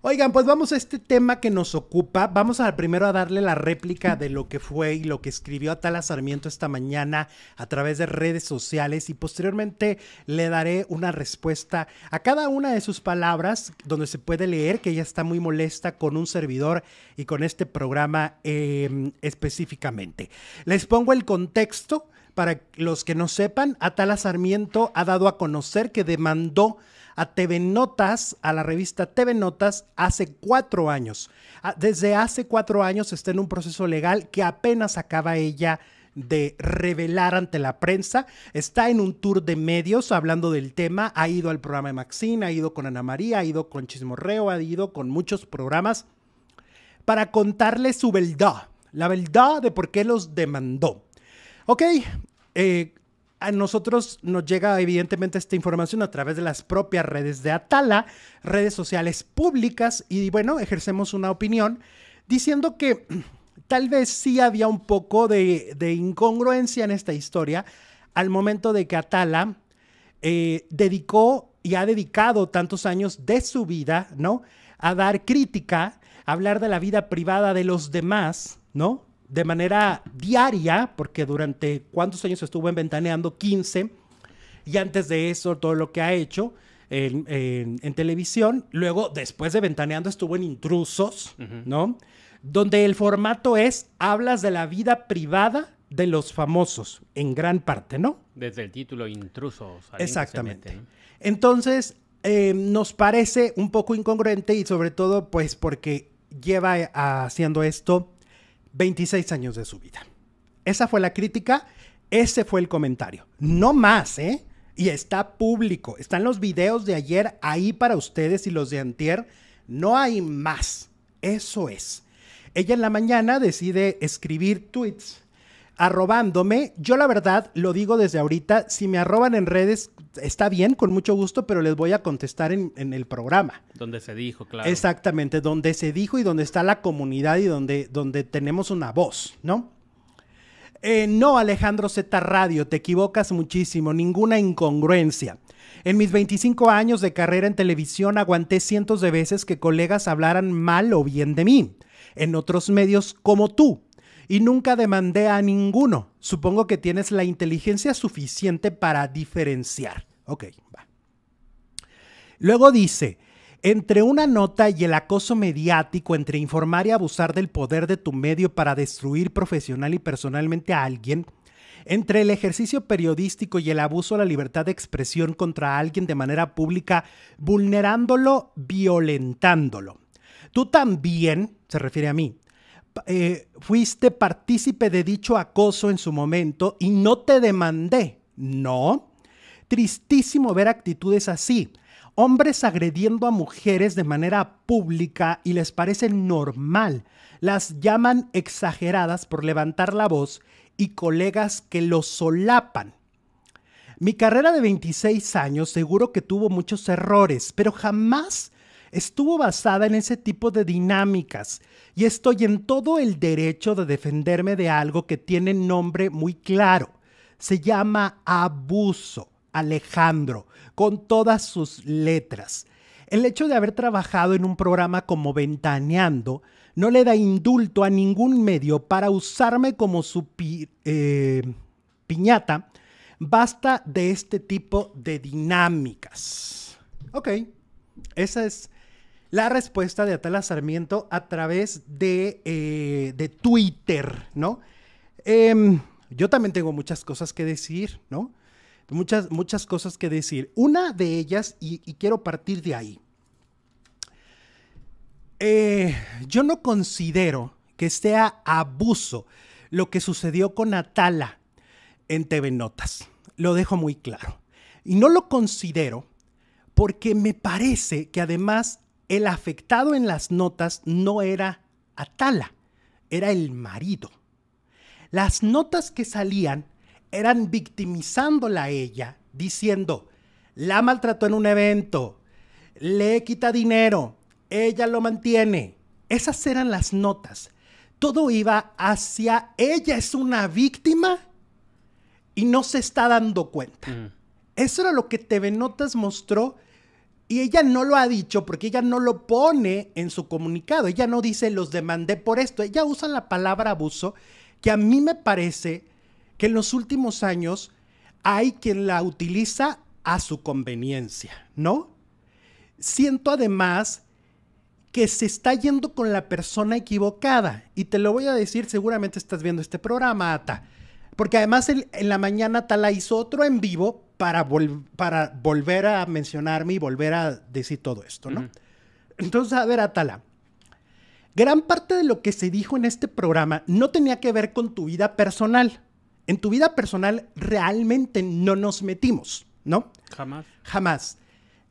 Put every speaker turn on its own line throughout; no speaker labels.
Oigan, pues vamos a este tema que nos ocupa. Vamos a primero a darle la réplica de lo que fue y lo que escribió Atala Sarmiento esta mañana a través de redes sociales y posteriormente le daré una respuesta a cada una de sus palabras donde se puede leer que ella está muy molesta con un servidor y con este programa em, específicamente. Les pongo el contexto. Para los que no sepan, Atala Sarmiento ha dado a conocer que demandó a TV Notas, a la revista TV Notas, hace cuatro años. Ah, desde hace cuatro años está en un proceso legal que apenas acaba ella de revelar ante la prensa. Está en un tour de medios hablando del tema. Ha ido al programa de Maxine, ha ido con Ana María, ha ido con Chismorreo, ha ido con muchos programas para contarle su verdad, la verdad de por qué los demandó. Ok, eh, a nosotros nos llega evidentemente esta información a través de las propias redes de Atala, redes sociales públicas y bueno, ejercemos una opinión diciendo que tal vez sí había un poco de, incongruencia en esta historia al momento de que Atala eh, dedicó y ha dedicado tantos años de su vida, ¿no? A dar crítica, a hablar de la vida privada de los demás, ¿no? de manera diaria, porque durante cuántos años estuvo en Ventaneando, 15, y antes de eso todo lo que ha hecho en, televisión, luego después de Ventaneando estuvo en Intrusos, ¿no? Donde el formato es, hablas de la vida privada de los famosos, en gran parte, ¿no? Desde el título Intrusos. Exactamente. ¿eh? Entonces, eh, nos parece un poco incongruente y sobre todo pues porque lleva eh, haciendo esto 26 años de su vida. Esa fue la crítica, ese fue el comentario. No más, ¿eh? Y está público. Están los videos de ayer ahí para ustedes y los de antier. No hay más. Eso es. Ella en la mañana decide escribir tweets arrobándome. Yo la verdad lo digo desde ahorita, si me arroban en redes está bien, con mucho gusto, pero les voy a contestar en, el programa.
Donde se dijo, claro.
Exactamente, donde se dijo y donde está la comunidad y donde, donde tenemos una voz, ¿no? Eh, no, Alejandro Z Radio, te equivocas muchísimo, ninguna incongruencia. En mis 25 años de carrera en televisión aguanté cientos de veces que colegas hablaran mal o bien de mí, en otros medios como tú, y nunca demandé a ninguno. Supongo que tienes la inteligencia suficiente para diferenciar. Ok, va. Luego dice, entre una nota y el acoso mediático, entre informar y abusar del poder de tu medio para destruir profesional y personalmente a alguien, entre el ejercicio periodístico y el abuso a la libertad de expresión contra alguien de manera pública, vulnerándolo, violentándolo. Tú también, se refiere a mí, eh, fuiste partícipe de dicho acoso en su momento y no te demandé. No. Tristísimo ver actitudes así. Hombres agrediendo a mujeres de manera pública y les parece normal. Las llaman exageradas por levantar la voz y colegas que lo solapan. Mi carrera de 26 años seguro que tuvo muchos errores, pero jamás estuvo basada en ese tipo de dinámicas y estoy en todo el derecho de defenderme de algo que tiene nombre muy claro. Se llama abuso, Alejandro, con todas sus letras. El hecho de haber trabajado en un programa como Ventaneando no le da indulto a ningún medio para usarme como su eh, piñata. Basta de este tipo de dinámicas. Ok, esa es la respuesta de Atala Sarmiento a través de, eh, Twitter, ¿no? Em, yo también tengo muchas cosas que decir, ¿no? Muchas, muchas cosas que decir. Una de ellas, y, quiero partir de ahí. Eh, yo no considero que sea abuso lo que sucedió con Atala en TV Notas. Lo dejo muy claro. Y no lo considero porque me parece que además el afectado en las notas no era Atala, era el marido. Las notas que salían eran victimizándola a ella, diciendo, la maltrató en un evento, le quita dinero, ella lo mantiene. Esas eran las notas. Todo iba hacia ella es una víctima y no se está dando cuenta. Mm. Eso era lo que TV Notas mostró y ella no lo ha dicho porque ella no lo pone en su comunicado. Ella no dice los demandé por esto. Ella usa la palabra abuso que a mí me parece que en los últimos años hay quien la utiliza a su conveniencia, ¿no? Siento además que se está yendo con la persona equivocada. Y te lo voy a decir, seguramente estás viendo este programa, Ata. Porque además en la mañana Tala hizo otro en vivo para, para volver a mencionarme y volver a decir todo esto, ¿no? Entonces, a ver, Atala. Gran parte de lo que se dijo en este programa no tenía que ver con tu vida personal. En tu vida personal realmente no nos metimos, ¿no? Jamás. Jamás.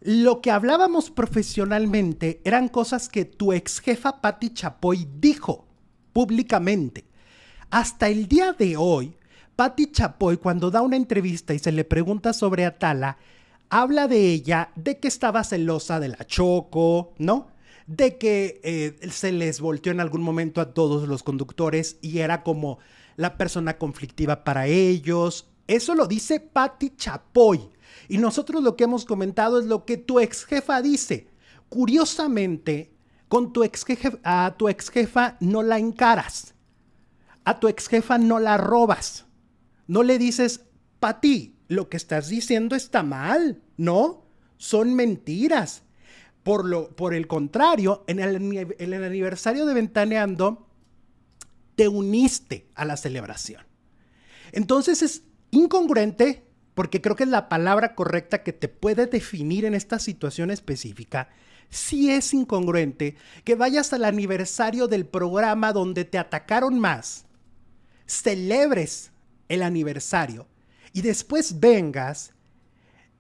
Lo que hablábamos profesionalmente eran cosas que tu ex jefa Patti Chapoy dijo públicamente. Hasta el día de hoy, Patti Chapoy, cuando da una entrevista y se le pregunta sobre Atala, habla de ella, de que estaba celosa de la Choco, ¿no? De que eh, se les volteó en algún momento a todos los conductores y era como la persona conflictiva para ellos. Eso lo dice Patti Chapoy. Y nosotros lo que hemos comentado es lo que tu ex jefa dice. Curiosamente, con tu ex a tu ex jefa no la encaras. A tu ex jefa no la robas. No le dices, Pati, lo que estás diciendo está mal. No, son mentiras. Por, lo, por el contrario, en el, en el aniversario de Ventaneando, te uniste a la celebración. Entonces es incongruente, porque creo que es la palabra correcta que te puede definir en esta situación específica. Sí es incongruente que vayas al aniversario del programa donde te atacaron más, celebres el aniversario, y después vengas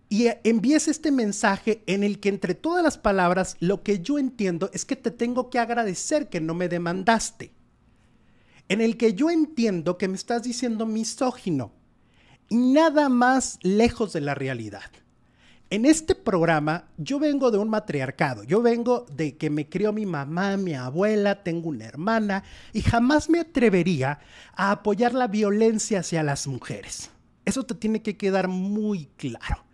y envíes este mensaje en el que entre todas las palabras lo que yo entiendo es que te tengo que agradecer que no me demandaste. En el que yo entiendo que me estás diciendo misógino. Y nada más lejos de la realidad. En este programa yo vengo de un matriarcado, yo vengo de que me crió mi mamá, mi abuela, tengo una hermana y jamás me atrevería a apoyar la violencia hacia las mujeres. Eso te tiene que quedar muy claro.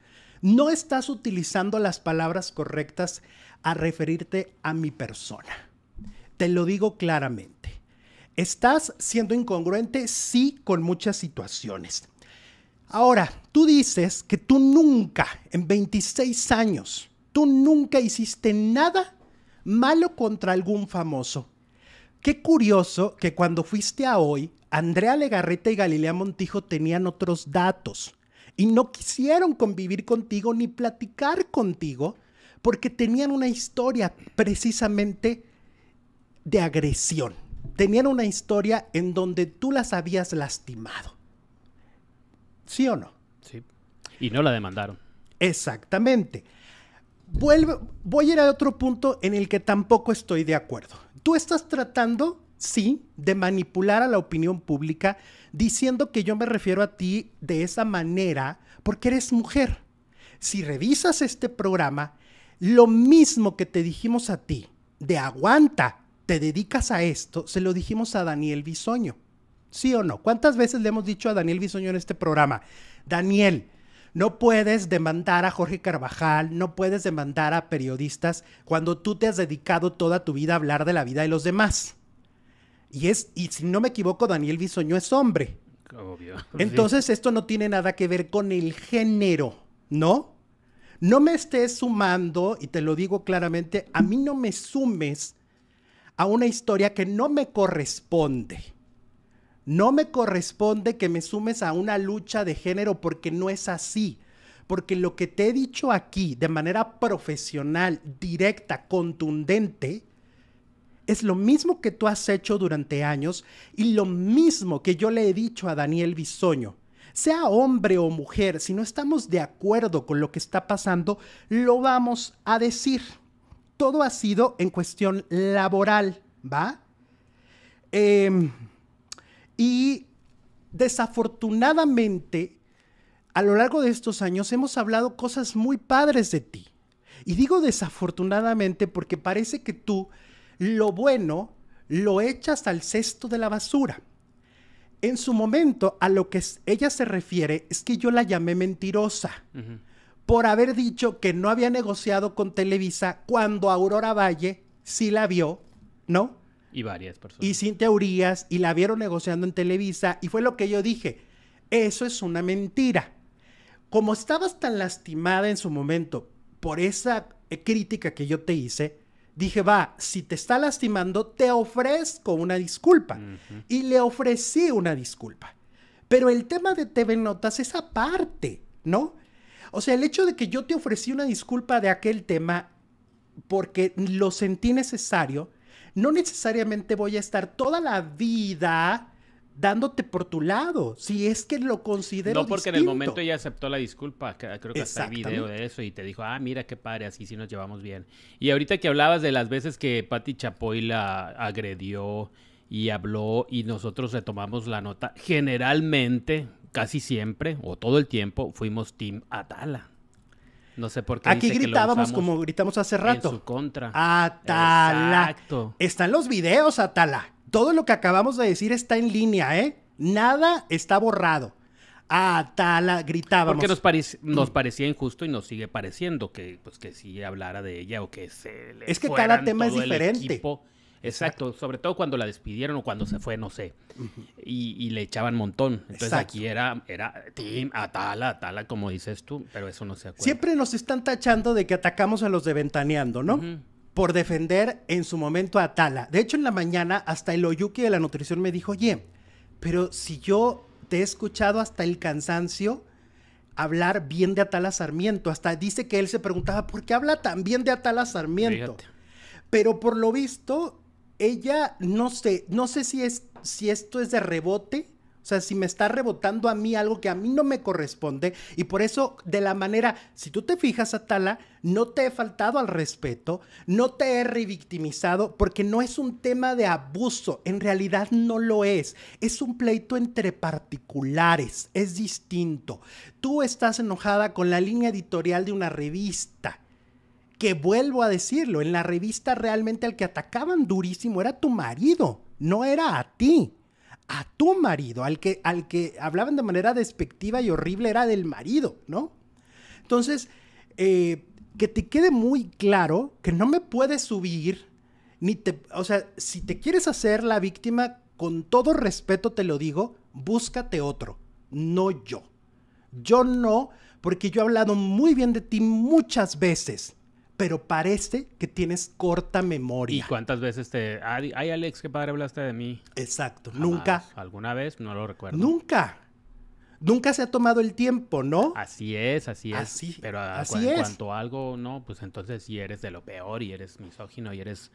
No estás utilizando las palabras correctas a referirte a mi persona. Te lo digo claramente. Estás siendo incongruente, sí, con muchas situaciones. Ahora, tú dices que tú nunca, en 26 años, tú nunca hiciste nada malo contra algún famoso. Qué curioso que cuando fuiste a hoy, Andrea Legarreta y Galilea Montijo tenían otros datos y no quisieron convivir contigo ni platicar contigo porque tenían una historia precisamente de agresión. Tenían una historia en donde tú las habías lastimado. ¿Sí o no?
Sí. Y no la demandaron.
Exactamente. voy a ir a otro punto en el que tampoco estoy de acuerdo. Tú estás tratando, sí, de manipular a la opinión pública diciendo que yo me refiero a ti de esa manera porque eres mujer. Si revisas este programa, lo mismo que te dijimos a ti, de aguanta, te dedicas a esto, se lo dijimos a Daniel Bisoño. ¿Sí o no? ¿Cuántas veces le hemos dicho a Daniel Bisoño en este programa? Daniel, no puedes demandar a Jorge Carvajal, no puedes demandar a periodistas cuando tú te has dedicado toda tu vida a hablar de la vida de los demás. Y es, y si no me equivoco, Daniel Bisoño es hombre.
Entonces,
esto no tiene nada que ver con el género, ¿no? No me estés sumando, y te lo digo claramente, a mí no me sumes a una historia que no me corresponde. No me corresponde que me sumes a una lucha de género porque no es así. Porque lo que te he dicho aquí de manera profesional, directa, contundente, es lo mismo que tú has hecho durante años y lo mismo que yo le he dicho a Daniel Bisoño. Sea hombre o mujer, si no estamos de acuerdo con lo que está pasando, lo vamos a decir. Todo ha sido en cuestión laboral, ¿va? Eh, desafortunadamente, a lo largo de estos años hemos hablado cosas muy padres de ti. Y digo desafortunadamente porque parece que tú lo bueno lo echas al cesto de la basura. En su momento, a lo que ella se refiere es que yo la llamé mentirosa por haber dicho que no había negociado con Televisa cuando Aurora Valle sí la vio, ¿no?
Y varias personas. Y
sin teorías, y la vieron negociando en Televisa, y fue lo que yo dije, eso es una mentira. Como estabas tan lastimada en su momento por esa eh, crítica que yo te hice, dije, va, si te está lastimando, te ofrezco una disculpa. Y le ofrecí una disculpa. Pero el tema de TV Notas es aparte, ¿no? O sea, el hecho de que yo te ofrecí una disculpa de aquel tema porque lo sentí necesario, no necesariamente voy a estar toda la vida dándote por tu lado, si es que lo considero No, porque en el momento
ella aceptó la disculpa, creo que hasta el video de eso y te dijo, ah, mira qué padre, así sí nos llevamos bien. Y ahorita que hablabas de las veces que Patti Chapoy la agredió y habló y nosotros retomamos la nota, generalmente, casi siempre o todo el tiempo, fuimos Team Atala.
No sé por qué. Aquí gritábamos como gritamos hace rato. En contra. Atala. Exacto. Están los videos, Atala. Todo lo que acabamos de decir está en línea, ¿eh? Nada está borrado. Atala gritábamos. Porque
nos, parecía injusto y nos sigue pareciendo que, pues, que si hablara de ella o que se le Es que cada tema es diferente. Exacto, sobre todo cuando la despidieron o cuando se fue, no sé. y, le echaban montón. Entonces aquí era, era Team Atala, Atala, como dices tú, pero eso no se
acuerda. Siempre nos están tachando de que atacamos a los de Ventaneando, ¿no? Por defender en su momento a Atala. De hecho, en la mañana, hasta el Oyuki de la nutrición me dijo, oye, pero si yo te he escuchado hasta el cansancio hablar bien de Atala Sarmiento, hasta dice que él se preguntaba, ¿por qué habla tan bien de Atala Sarmiento? Pero por lo visto, ella, no sé, no sé si, es, si esto es de rebote. O sea, si me está rebotando a mí algo que a mí no me corresponde. Y por eso, de la manera, si tú te fijas, Atala, no te he faltado al respeto, no te he revictimizado, porque no es un tema de abuso. En realidad no lo es. Es un pleito entre particulares. Es distinto. Tú estás enojada con la línea editorial de una revista que vuelvo a decirlo, en la revista realmente al que atacaban durísimo era tu marido, no era a ti. A tu marido, al que, al que hablaban de manera despectiva y horrible era del marido, ¿no? Entonces, eh, que te quede muy claro que no me puedes subir, ni te, o sea, si te quieres hacer la víctima, con todo respeto te lo digo, búscate otro, no yo. Yo no, porque yo he hablado muy bien de ti muchas veces pero parece que tienes corta memoria.
¿Y cuántas veces te... Ay, Alex, qué padre hablaste de mí? Exacto, nunca. ¿Alguna vez? No lo
recuerdo. Nunca. Nunca se ha tomado el tiempo, ¿no?
Así es, así es. Así, pero en ah, cuanto algo, no, pues entonces si eres de lo peor y eres misógino y eres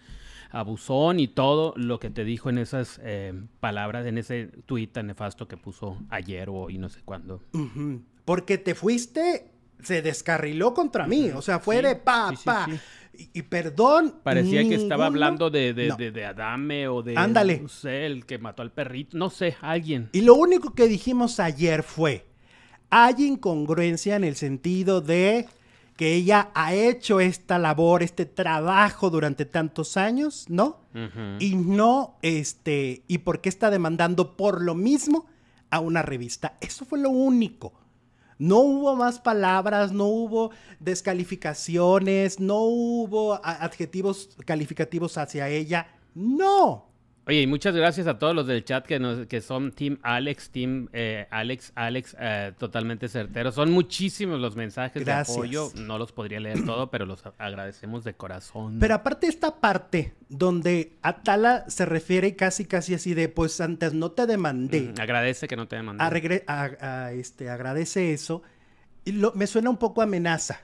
abusón y todo lo que te dijo en esas eh, palabras, en ese tuit tan nefasto que puso ayer o y no sé cuándo.
Porque te fuiste se descarriló contra mí. O sea, fue de pa, pa. Y, perdón. Parecía que estaba
hablando de, de, de, Adame o de. Ándale. No sé, el que mató al perrito. No sé, alguien.
Y lo único que dijimos ayer fue: hay incongruencia en el sentido de que ella ha hecho esta labor, este trabajo durante tantos años, ¿no? Y no, este, y por qué está demandando por lo mismo a una revista. Eso fue lo único. No hubo más palabras, no hubo descalificaciones, no hubo adjetivos calificativos hacia ella. No,
Oye, y muchas gracias a todos los del chat que, que son Team Alex, Team eh, Alex, Alex, eh, totalmente certeros. Son muchísimos los mensajes de apoyo. No los podría leer todo, pero los agradecemos de corazón. Pero
aparte esta parte donde Atala se refiere casi, casi así de, pues antes no te demandé.
Mm, agradece que no te demandé.
este, agradece eso. Y lo, me suena un poco amenaza.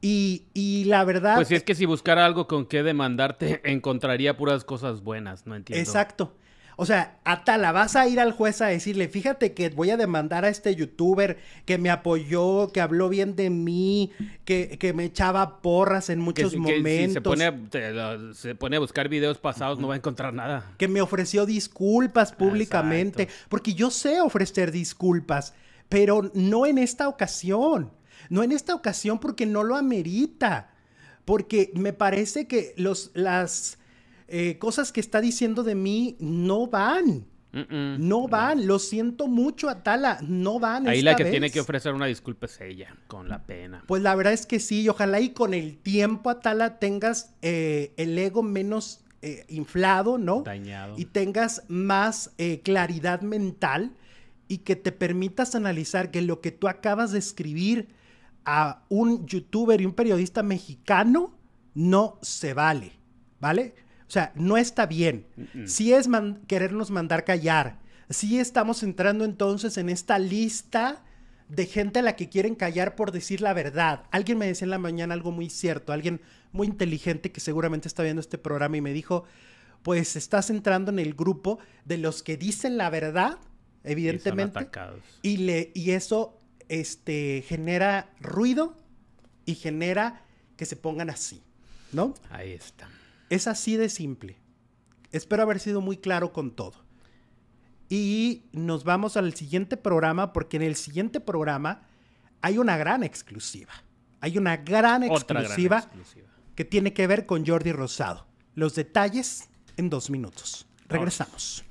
Y, la verdad. Pues si es e
que si buscara algo con qué demandarte, encontraría puras cosas buenas, no entiendo.
Exacto. O sea, la vas a ir al juez a decirle, fíjate que voy a demandar a este youtuber que me apoyó, que habló bien de mí, que, me echaba porras en muchos momentos.
Que se pone, a, buscar videos pasados, no va a encontrar nada.
Que me ofreció disculpas públicamente, porque yo sé ofrecer disculpas, pero no en esta ocasión. No en esta ocasión porque no lo amerita, porque me parece que los, las eh, cosas que está diciendo de mí no van. no van, lo siento mucho, Atala, no van. Ahí la que tiene que
ofrecer una disculpa es ella, con la
pena. Pues la verdad es que sí, y ojalá y con el tiempo, Atala, tengas eh, el ego menos eh, inflado, ¿no? Dañado. Y tengas más claridad mental y que te permitas analizar que lo que tú acabas de escribir a un youtuber y un periodista mexicano no se vale, ¿vale? O sea, no está bien. Si es querernos mandar callar, si estamos entrando entonces en esta lista de gente a la que quieren callar por decir la verdad. Alguien me decía en la mañana algo muy cierto, alguien muy inteligente que seguramente está viendo este programa y me dijo, pues estás entrando en el grupo de los que dicen la verdad, evidentemente, y le, y eso este, genera ruido y genera que se pongan así, ¿no? Ahí está. Es así de simple. Espero haber sido muy claro con todo. Y nos vamos al siguiente programa porque en el siguiente programa hay una gran exclusiva. Hay una gran exclusiva, gran exclusiva, que tiene que ver con Jordi Rosado. Los detalles en dos minutos. Regresamos.